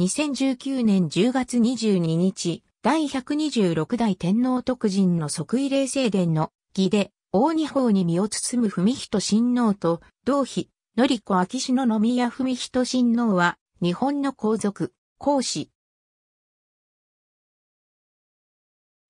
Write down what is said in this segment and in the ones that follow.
2019年10月22日、第126代天皇徳人の即位礼正殿の儀で、大二法に身を包む文人親王と、同妃、のりこ秋篠宮文人親王は、日本の皇族、皇子。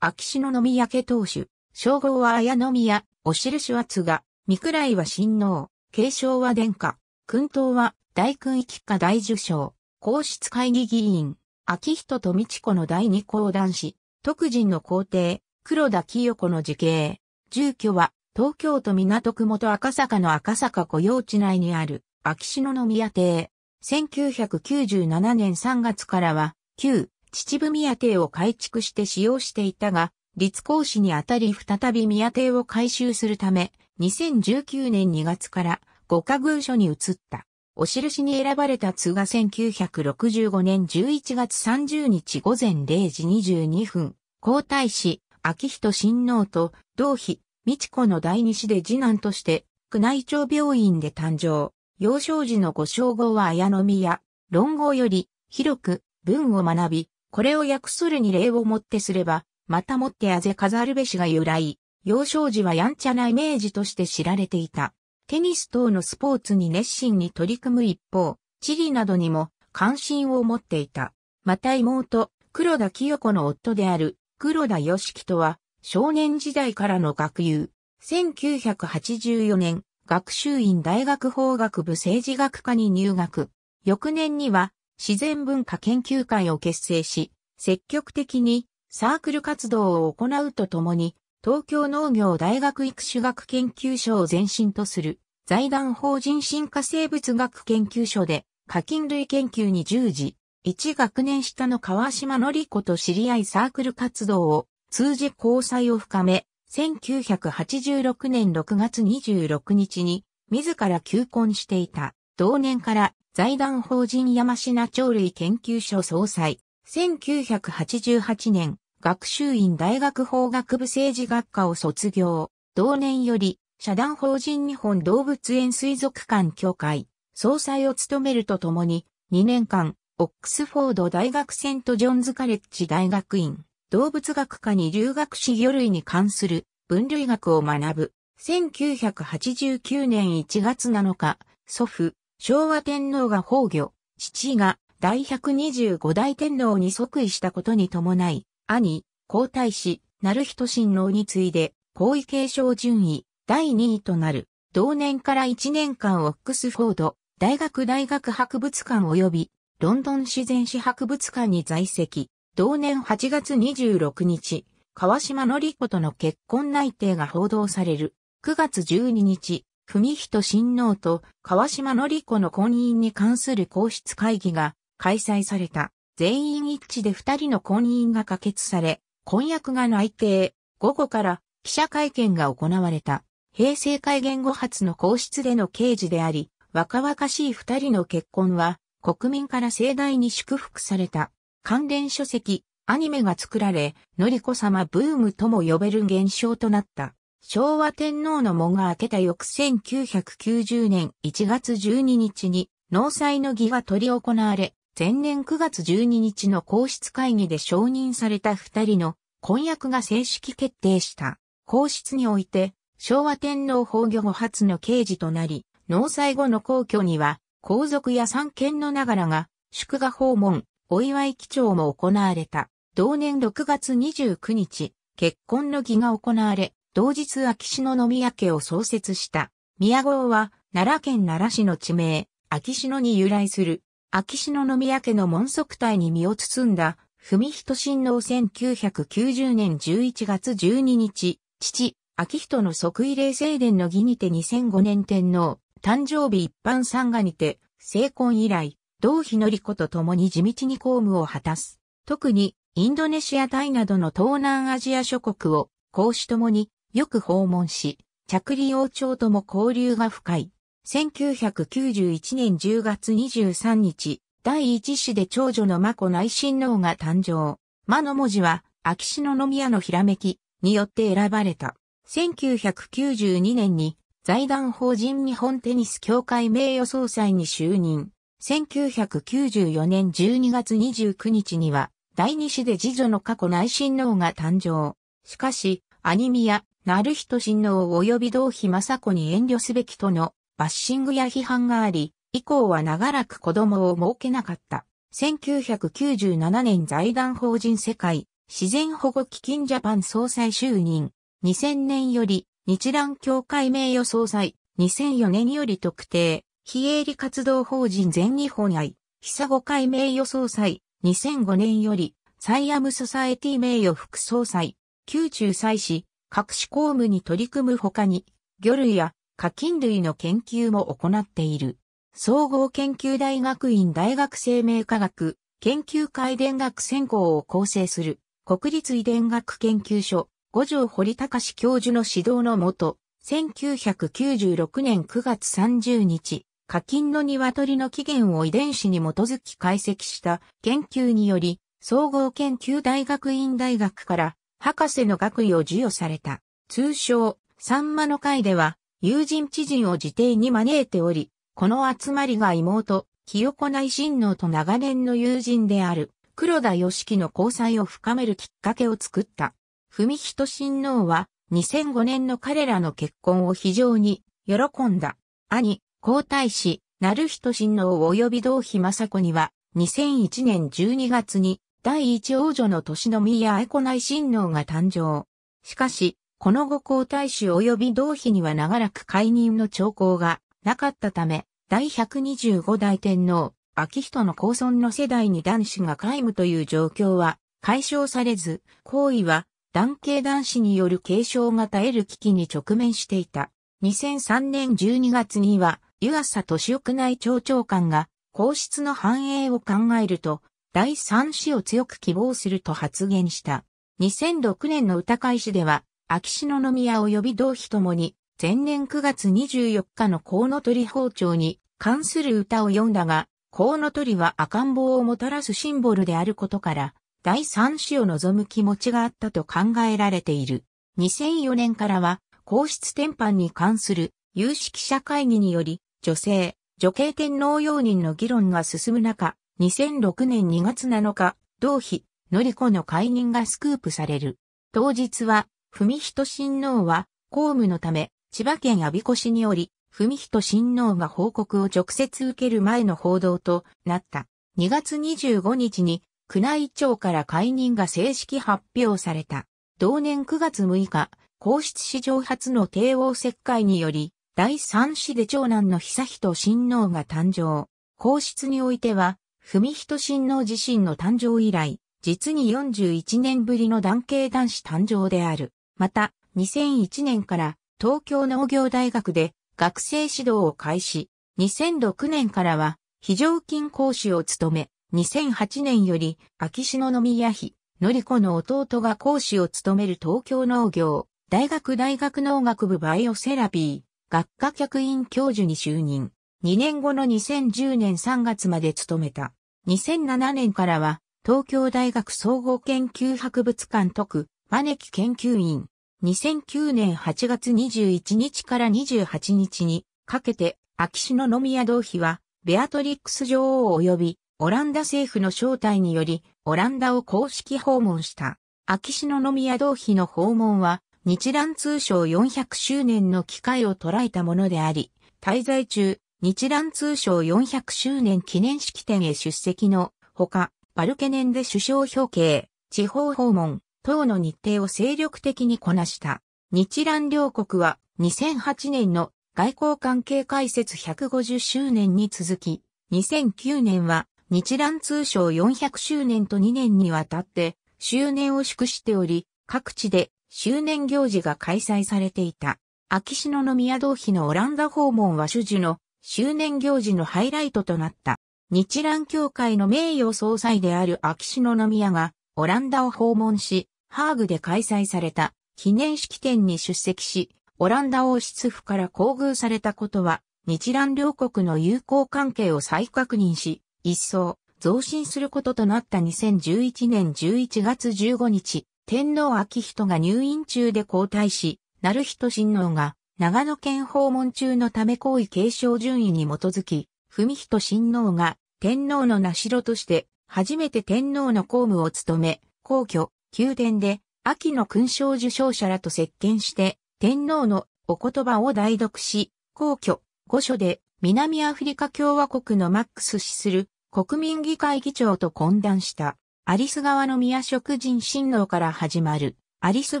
秋篠宮家当主、称号は綾宮、お印は津賀、三倉は親王、継承は殿下、君刀は大君一家大受賞。皇室会議議員、秋人と智子の第二皇団子、特人の皇帝、黒田清子の時系。住居は、東京都港区元赤坂の赤坂御用地内にある、秋篠宮邸。1997年3月からは、旧、秩父宮邸を改築して使用していたが、立皇嗣にあたり再び宮邸を改修するため、2019年2月から、五家宮所に移った。お印に選ばれた通が1965年11月30日午前0時22分、皇太子、秋仁親王と同妃、美智子の第二子で次男として、宮内庁病院で誕生。幼少時のご称号は綾宮、論語より、広く、文を学び、これを訳するに礼をもってすれば、またもってあぜ飾るべしが由来。幼少時はやんちゃなイメージとして知られていた。テニス等のスポーツに熱心に取り組む一方、地理などにも関心を持っていた。また妹、黒田清子の夫である黒田義樹とは少年時代からの学友。1984年、学習院大学法学部政治学科に入学。翌年には自然文化研究会を結成し、積極的にサークル活動を行うとともに東京農業大学育種学研究所を前身とする財団法人進化生物学研究所で課金類研究に従事、1学年下の川島のり子と知り合いサークル活動を通じ交際を深め、1986年6月26日に自ら求婚していた。同年から財団法人山品鳥類研究所総裁。1988年、学習院大学法学部政治学科を卒業。同年より、社団法人日本動物園水族館協会、総裁を務めるとともに、2年間、オックスフォード大学セントジョンズカレッジ大学院、動物学科に留学し魚類に関する分類学を学ぶ。1989年1月7日、祖父、昭和天皇が崩御、父が第125代天皇に即位したことに伴い、兄、皇太子、成人親王に次いで、皇位継承順位、第2位となる。同年から1年間オックスフォード、大学大学博物館及び、ロンドン自然史博物館に在籍。同年8月26日、川島則子との結婚内定が報道される。9月12日、文人親王と川島則子の婚姻に関する皇室会議が開催された。全員一致で二人の婚姻が可決され、婚約が内定、午後から記者会見が行われた。平成改元後初の皇室での刑事であり、若々しい二人の結婚は、国民から盛大に祝福された。関連書籍、アニメが作られ、のりこ様ブームとも呼べる現象となった。昭和天皇の門が開けた翌1990年1月12日に、納采の儀が取り行われ、前年9月12日の皇室会議で承認された二人の婚約が正式決定した。皇室において、昭和天皇崩御後初の刑事となり、納采後の皇居には、皇族や三権のながらが、祝賀訪問、お祝い基調も行われた。同年6月29日、結婚の儀が行われ、同日秋篠宮家を創設した。宮号は、奈良県奈良市の地名、秋篠に由来する、秋篠宮家の門側帯に身を包んだ、文人親王1990年11月12日、父、秋人の即位礼正殿の儀にて2005年天皇、誕生日一般参賀にて、成婚以来、同日のり子と共に地道に公務を果たす。特に、インドネシアタイなどの東南アジア諸国を、公私ともによく訪問し、着利王朝とも交流が深い。1991年10月23日、第一子で長女の真子内親王が誕生。真の文字は、秋篠宮のひらめきによって選ばれた。1992年に財団法人日本テニス協会名誉総裁に就任。1994年12月29日には、第二子で次女の過去内親王が誕生。しかし、兄宮、る人親王及び同妃雅子に遠慮すべきとのバッシングや批判があり、以降は長らく子供を設けなかった。1997年財団法人世界自然保護基金ジャパン総裁就任。2000年より日蘭協会名誉総裁。2004年より特定。非営利活動法人全日本愛。久5会名誉総裁。2005年よりサイアムソサエティ名誉副総裁。宮中祭祀、各種公務に取り組む他に、魚類や課金類の研究も行っている。総合研究大学院大学生命科学研究会電学専攻を構成する国立遺伝学研究所五条堀隆教授の指導のもと、1996年9月30日、課金の鶏の起源を遺伝子に基づき解析した研究により、総合研究大学院大学から博士の学位を授与された。通称、サンマの会では、友人知人を自邸に招いており、この集まりが妹、清子内親王と長年の友人である、黒田義樹の交際を深めるきっかけを作った。文人親王は、2005年の彼らの結婚を非常に喜んだ。兄、皇太子、成人親王及び同妃雅子には、2001年12月に、第一王女の年の宮愛子内親王が誕生。しかし、この後皇太子及び同妃には長らく解任の兆候がなかったため、第125代天皇、秋人の公孫の世代に男子が皆無という状況は解消されず、皇位は男系男子による継承が絶える危機に直面していた。2003年12月には、湯浅都市屋内庁長官が皇室の繁栄を考えると、第三子を強く希望すると発言した。2006年の歌会誌では、秋篠宮及び同妃ともに、前年9月24日のコウノトリ包丁に関する歌を詠んだが、コウノトリは赤ん坊をもたらすシンボルであることから、第三子を望む気持ちがあったと考えられている。2004年からは、皇室転換に関する有識者会議により、女性、女系天皇容認の議論が進む中、2006年2月7日、同妃、のりこの解任がスクープされる。当日は、文人親王は、公務のため、千葉県阿鼻子市により、文人親王が報告を直接受ける前の報道となった。2月25日に、宮内庁から解任が正式発表された。同年9月6日、皇室史上初の帝王切開により、第三子で長男の久人親王が誕生。皇室においては、文人親王自身の誕生以来、実に41年ぶりの男系男子誕生である。また、2001年から東京農業大学で学生指導を開始、2006年からは非常勤講師を務め、2008年より秋篠宮妃、のりこの弟が講師を務める東京農業、大学大学農学部バイオセラピー、学科客員教授に就任。2年後の2010年3月まで務めた。2007年からは東京大学総合研究博物館特招き研究員。2009年8月21日から28日にかけて、秋篠宮同妃は、ベアトリックス女王及び、オランダ政府の招待により、オランダを公式訪問した。秋篠宮同妃の訪問は、日蘭通商400周年の機会を捉えたものであり、滞在中、日蘭通商400周年記念式典へ出席のほか、バルケネンで首相表敬、地方訪問、等の日程を精力的にこなした。日蘭両国は2008年の外交関係開設150周年に続き、2009年は日蘭通商400周年と2年にわたって周年を祝しており、各地で周年行事が開催されていた。秋篠宮同妃のオランダ訪問は主樹の周年行事のハイライトとなった。日蘭協会の名誉総裁である秋篠宮がオランダを訪問し、ハーグで開催された記念式典に出席し、オランダ王室府から厚遇されたことは、日蘭両国の友好関係を再確認し、一層増進することとなった2011年11月15日、天皇昭仁が入院中で交代し、成人親王が長野県訪問中のため皇位継承順位に基づき、文人親王が天皇の名代として初めて天皇の公務を務め、皇居、宮殿で、秋の勲章受章者らと接見して、天皇のお言葉を代読し、皇居、御所で南アフリカ共和国のマックス氏する国民議会議長と懇談した。アリス川の宮職人親王から始まる、アリス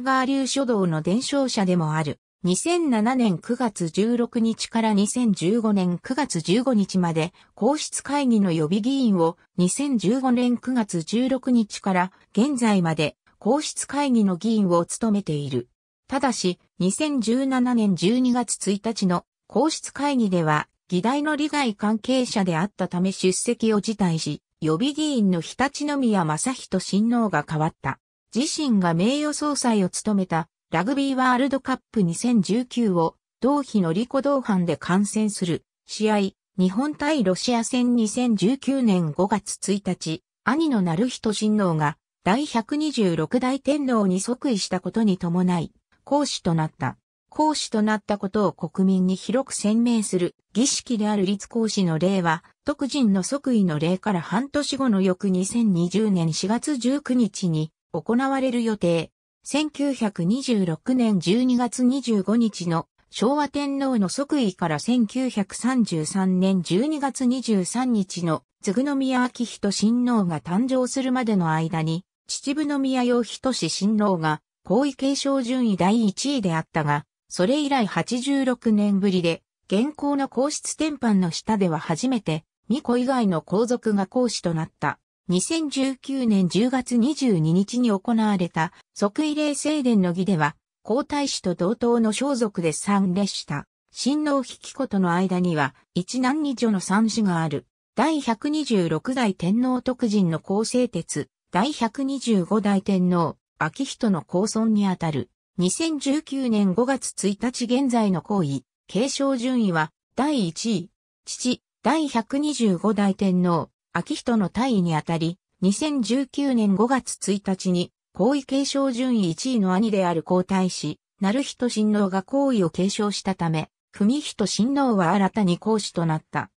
川流書道の伝承者でもある。2007年9月16日から2015年9月15日まで皇室会議の予備議員を2015年9月16日から現在まで皇室会議の議員を務めている。ただし、2017年12月1日の皇室会議では、議題の利害関係者であったため出席を辞退し、予備議員の日立宮正人親王が変わった。自身が名誉総裁を務めたラグビーワールドカップ2019を同日のリコ同伴で観戦する試合日本対ロシア戦2019年5月1日兄の成人親王が第126代天皇に即位したことに伴い、皇嗣となった。皇嗣となったことを国民に広く宣明する儀式である立皇嗣の例は、特人の即位の例から半年後の翌2020年4月19日に行われる予定。1926年12月25日の昭和天皇の即位から1933年12月23日の、嗣宮昭仁親王が誕生するまでの間に、秩父宮洋人志新郎が、皇位継承順位第1位であったが、それ以来86年ぶりで、現行の皇室典範の下では初めて、巫女以外の皇族が皇嗣となった。2019年10月22日に行われた即位礼正殿の儀では、皇太子と同等の装束で参列した。新郎引子との間には、一男二女の三子がある。第126代天皇徳人の皇生鉄、第125代天皇、秋人の公孫にあたる、2019年5月1日現在の皇位、継承順位は、第1位、父、第125代天皇、秋人の大位にあたり、2019年5月1日に、皇位継承順位1位の兄である皇太子、成人親王が皇位を継承したため、文人親王は新たに皇子となった。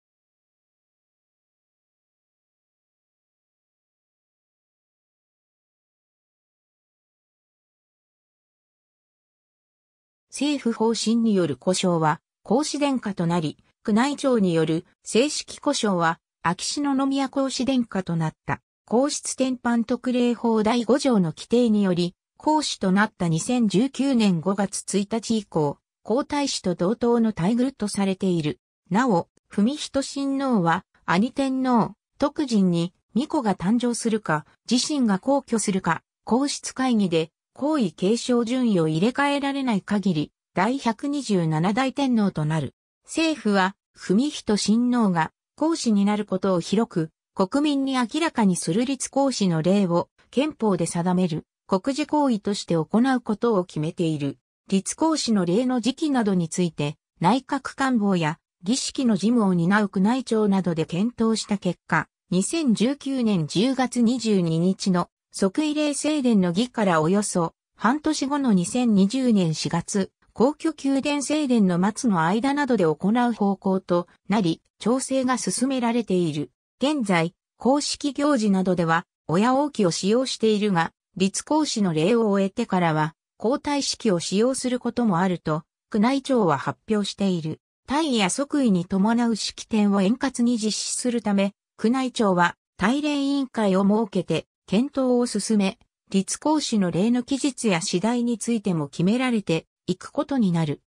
政府方針による故障は、孔子殿下となり、宮内庁による正式故障は、秋篠宮孔子殿下となった。皇室典範特例法第5条の規定により、皇子となった2019年5月1日以降、皇太子と同等の待遇とされている。なお、文仁親王は、兄天皇、徳人に、巫女が誕生するか、自身が皇居するか、皇室会議で、皇位継承順位を入れ替えられない限り、第127代天皇となる。政府は、文人親王が皇子になることを広く、国民に明らかにする立皇子の例を憲法で定める国事行為として行うことを決めている。立皇子の例の時期などについて、内閣官房や儀式の事務を担う宮内庁などで検討した結果、2019年10月22日の即位礼正殿の儀からおよそ半年後の2020年4月、皇居宮殿正殿の松の間などで行う方向となり、調整が進められている。現在、公式行事などでは、親王旗を使用しているが、立皇嗣の礼を終えてからは、皇太式を使用することもあると、宮内庁は発表している。退位や即位に伴う式典を円滑に実施するため、宮内庁は、大礼委員会を設けて、検討を進め、立講師の例の期日や次第についても決められていくことになる。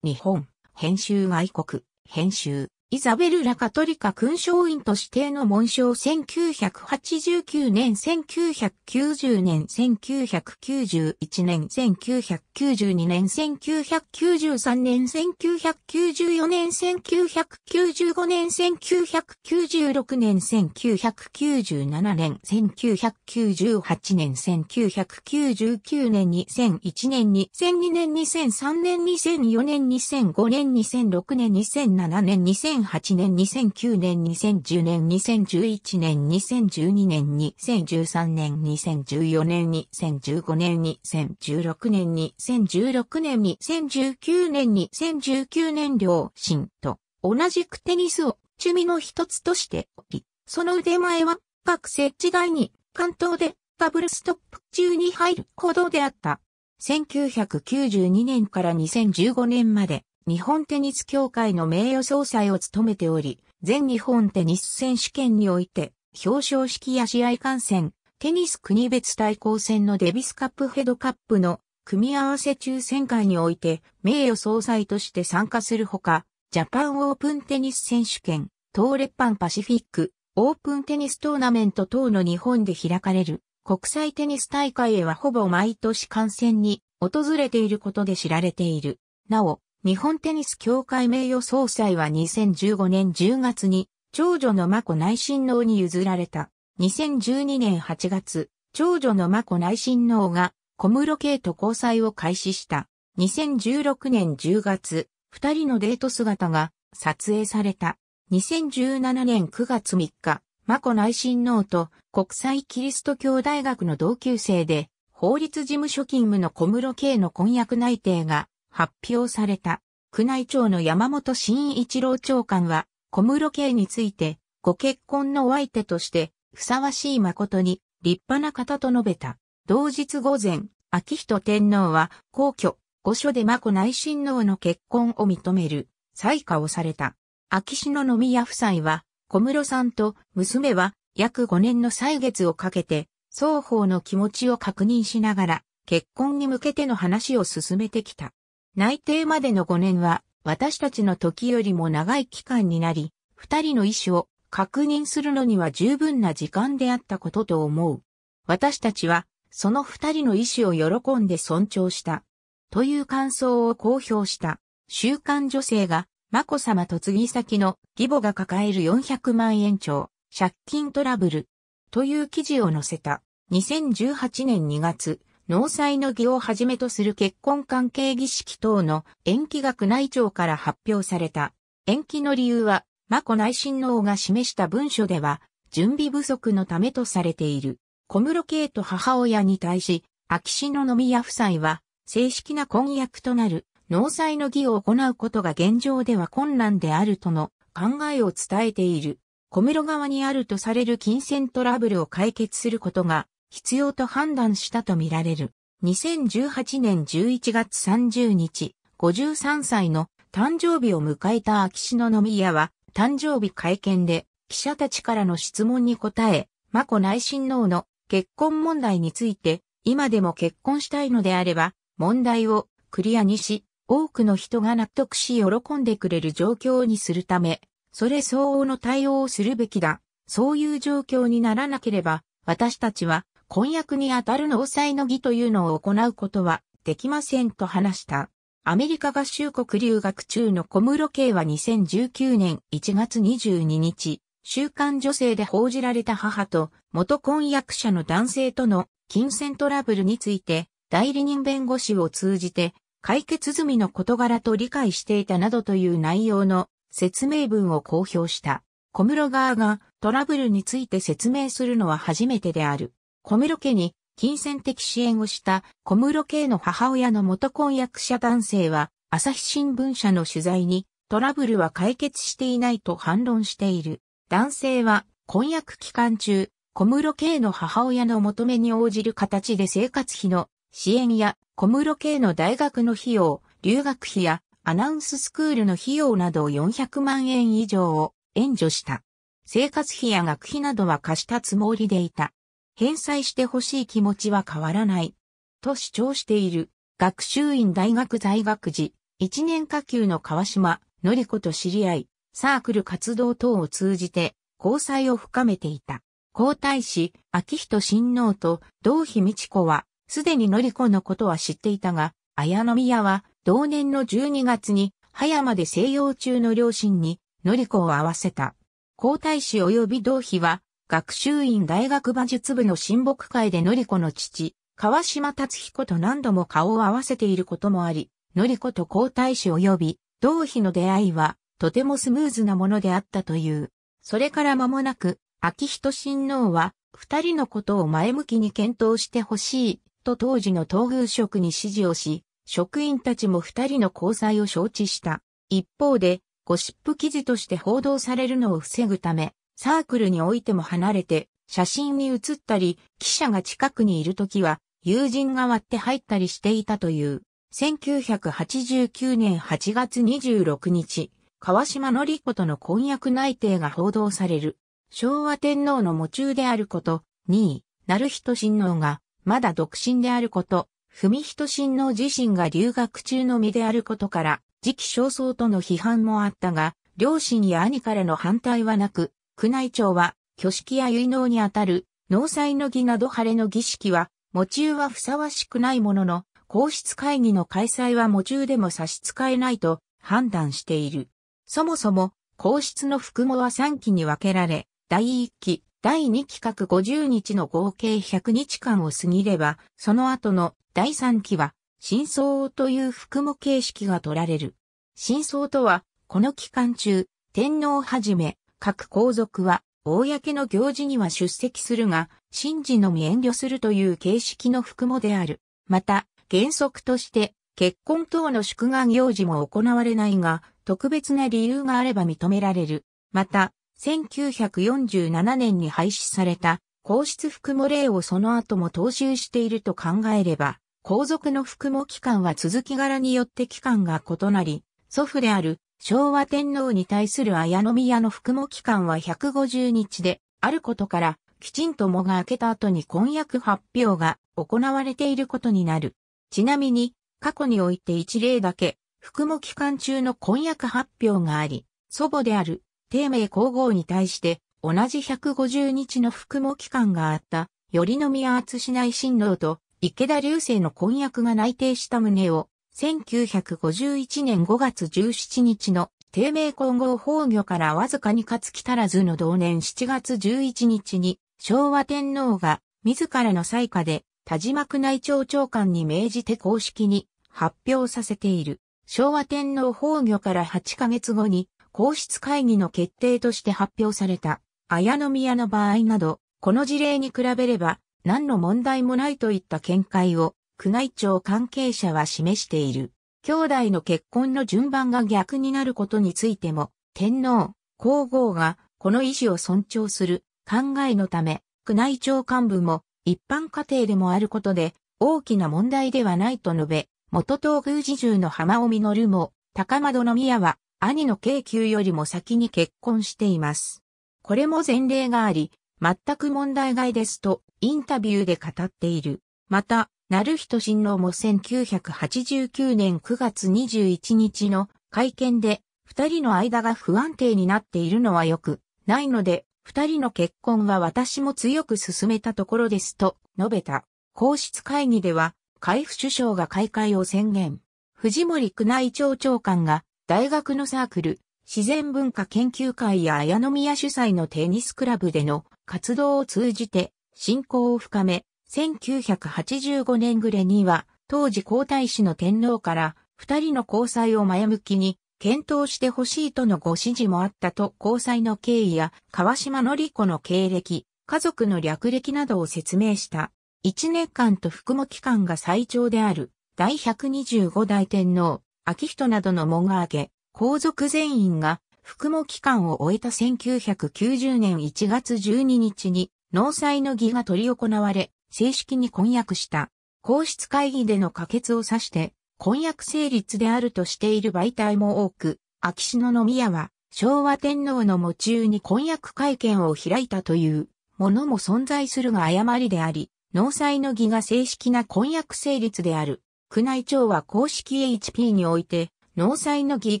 日本、編集外国、編集。イザベル・ラ・カトリカ勲章院と指定の紋章1989年、1990年、1991年、1992年、1993年、1994年、1995年、1996年、1997年、1998年、1999年、2001年、2002年、2003年、2004年、2005年、2006年、2007年、2008年、2008年、2009年、2010年、2011年、2012年、2013年、2014年、2015年、2016年、2016年、2019年、2019年両親と同じくテニスを趣味の一つとしており、その腕前は学生時代に関東でダブルストップ中に入るほどであった。1992年から2015年まで日本テニス協会の名誉総裁を務めており、全日本テニス選手権において、表彰式や試合観戦、テニス国別対抗戦のデビスカップヘドカップの組み合わせ抽選会において名誉総裁として参加するほか、ジャパンオープンテニス選手権、東レパンパシフィック、オープンテニストーナメント等の日本で開かれる国際テニス大会へはほぼ毎年観戦に訪れていることで知られている。なお、日本テニス協会名誉総裁は2015年10月に、長女の真子内親王に譲られた。2012年8月、長女の真子内親王が小室圭と交際を開始した。2016年10月、二人のデート姿が撮影された。2017年9月3日、真子内親王と国際キリスト教大学の同級生で、法律事務所勤務の小室圭の婚約内定が発表された。宮内庁の山本慎一郎長官は、小室圭について、ご結婚のお相手として、ふさわしい誠に、立派な方と述べた。同日午前、秋人天皇は、皇居、御所で眞子内親王の結婚を認める、採下をされた。秋篠宮夫妻は、小室さんと娘は、約5年の歳月をかけて、双方の気持ちを確認しながら、結婚に向けての話を進めてきた。内定までの5年は、私たちの時よりも長い期間になり、二人の意思を確認するのには十分な時間であったことと思う。私たちは、その二人の意思を喜んで尊重した。という感想を公表した。週刊女性が、眞子さまとぎ先の義母が抱える400万円超、借金トラブル。という記事を載せた。2018年2月、納采の儀をはじめとする結婚関係儀式等の延期学内庁から発表された。延期の理由は、眞子内親王が示した文書では、準備不足のためとされている。小室圭と母親に対し、秋篠宮夫妻は、正式な婚約となる、納采の儀を行うことが現状では困難であるとの考えを伝えている。小室側にあるとされる金銭トラブルを解決することが必要と判断したとみられる。2018年11月30日、53歳の誕生日を迎えた秋篠宮は、誕生日会見で、記者たちからの質問に答え、真子内親王の結婚問題について、今でも結婚したいのであれば、問題をクリアにし、多くの人が納得し喜んでくれる状況にするため、それ相応の対応をするべきだ。そういう状況にならなければ、私たちは婚約にあたる納采の儀というのを行うことはできませんと話した。アメリカ合衆国留学中の小室圭は2019年1月22日、週刊女性で報じられた母と元婚約者の男性との金銭トラブルについて代理人弁護士を通じて解決済みの事柄と理解していたなどという内容の説明文を公表した。小室側がトラブルについて説明するのは初めてである。小室家に金銭的支援をした小室家の母親の元婚約者男性は、朝日新聞社の取材にトラブルは解決していないと反論している。男性は婚約期間中、小室家の母親の求めに応じる形で生活費の支援や小室家の大学の費用、留学費やアナウンススクールの費用など400万円以上を援助した。生活費や学費などは貸したつもりでいた。返済してほしい気持ちは変わらない。と主張している。学習院大学在学時、一年下級の川島、のりこと知り合い、サークル活動等を通じて、交際を深めていた。皇太子、秋人親王と同妃美智子は、すでにのりこのことは知っていたが、綾宮は、同年の12月に、葉山で静養中の両親に、のりこを会わせた。皇太子及び同妃は、学習院大学馬術部の親睦会でのりこの父、川島達彦と何度も顔を合わせていることもあり、のりこと皇太子及び同妃の出会いはとてもスムーズなものであったという。それから間もなく、秋人親王は二人のことを前向きに検討してほしいと当時の東宮職に指示をし、職員たちも二人の交際を承知した。一方で、ゴシップ記事として報道されるのを防ぐため、サークルにおいても離れて、写真に写ったり、記者が近くにいるときは、友人が割って入ったりしていたという。1989年8月26日、川島のりことの婚約内定が報道される。昭和天皇の喪中であること、2位、成人親王が、まだ独身であること、文人親王自身が留学中の身であることから、時期尚早との批判もあったが、両親や兄からの反対はなく、宮内庁は、挙式や結納にあたる、納祭の儀など晴れの儀式は、喪中はふさわしくないものの、皇室会議の開催は喪中でも差し支えないと判断している。そもそも、皇室の服務は3期に分けられ、第1期、第2期各50日の合計100日間を過ぎれば、その後の第3期は、真相という服務形式が取られる。真相とは、この期間中、天皇はじめ、各皇族は、公の行事には出席するが、神事のみ遠慮するという形式の服もである。また、原則として、結婚等の祝賀行事も行われないが、特別な理由があれば認められる。また、1947年に廃止された、皇室服務令をその後も踏襲していると考えれば、皇族の服務期間は続き柄によって期間が異なり、祖父である昭和天皇に対する綾宮の服務期間は150日であることから、きちんともが明けた後に婚約発表が行われていることになる。ちなみに、過去において一例だけ、服務期間中の婚約発表があり、祖母である、帝名皇后に対して、同じ150日の服務期間があった、頼宮厚内親王と池田隆星の婚約が内定した旨を、1951年5月17日の低迷混合崩御からわずかに勝つ来たらずの同年7月11日に昭和天皇が自らの裁下で田島宮内庁長官に命じて公式に発表させている。昭和天皇崩御から8ヶ月後に皇室会議の決定として発表された綾宮の場合など、この事例に比べれば何の問題もないといった見解を宮内庁関係者は示している。兄弟の結婚の順番が逆になることについても、天皇、皇后がこの意思を尊重する考えのため、宮内庁幹部も一般家庭でもあることで大きな問題ではないと述べ、元東宮侍従の浜尾実も、高円宮は兄の京急よりも先に結婚しています。これも前例があり、全く問題外ですとインタビューで語っている。また、なる人新郎も1989年9月21日の会見で、二人の間が不安定になっているのはよくないので、二人の結婚は私も強く進めたところですと述べた。皇室会議では、海部首相が開会を宣言。藤森宮内庁長官が、大学のサークル、自然文化研究会や綾宮主催のテニスクラブでの活動を通じて、信仰を深め、1985年暮れには、当時皇太子の天皇から二人の交際を前向きに検討してほしいとのご指示もあったと交際の経緯や川島則子の経歴、家族の略歴などを説明した。一年間と服務期間が最長である第125代天皇、秋人などの門が挙げ、皇族全員が服務期間を終えた1990年1月12日に納采の儀が取り行われ、正式に婚約した。皇室会議での可決を指して、婚約成立であるとしている媒体も多く、秋篠宮は昭和天皇の喪中に婚約会見を開いたというものも存在するが誤りであり、納采の儀が正式な婚約成立である。宮内庁は公式 HP において、納采の儀イ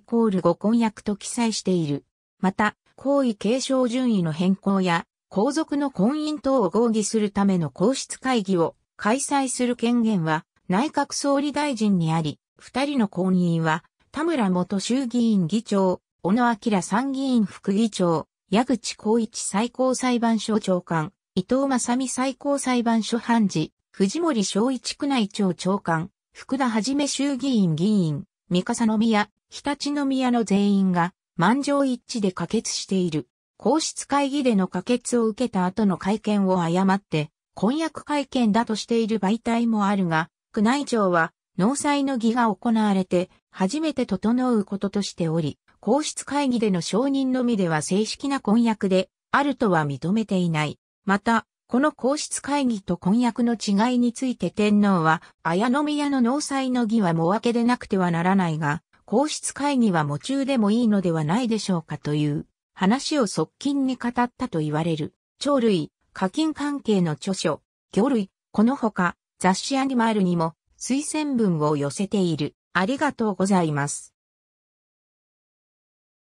コールご婚約と記載している。また、皇位継承順位の変更や、皇族の婚姻等を合議するための皇室会議を開催する権限は内閣総理大臣にあり、二人の婚姻は田村元衆議院議長、小野明参議院副議長、矢口光一最高裁判所長官、伊藤正美最高裁判所判事、藤森昭一区内庁長官、福田はじめ衆議院議員、三笠宮、日立宮の全員が満場一致で可決している。皇室会議での可決を受けた後の会見を誤って、婚約会見だとしている媒体もあるが、宮内庁は、納采の儀が行われて、初めて整うこととしており、皇室会議での承認のみでは正式な婚約で、あるとは認めていない。また、この皇室会議と婚約の違いについて天皇は、綾宮の納采の儀はも分けでなくてはならないが、皇室会議は喪中でもいいのではないでしょうかという話を側近に語ったと言われる、鳥類、課金関係の著書、魚類、このほか雑誌アニマルにも推薦文を寄せている。ありがとうございます。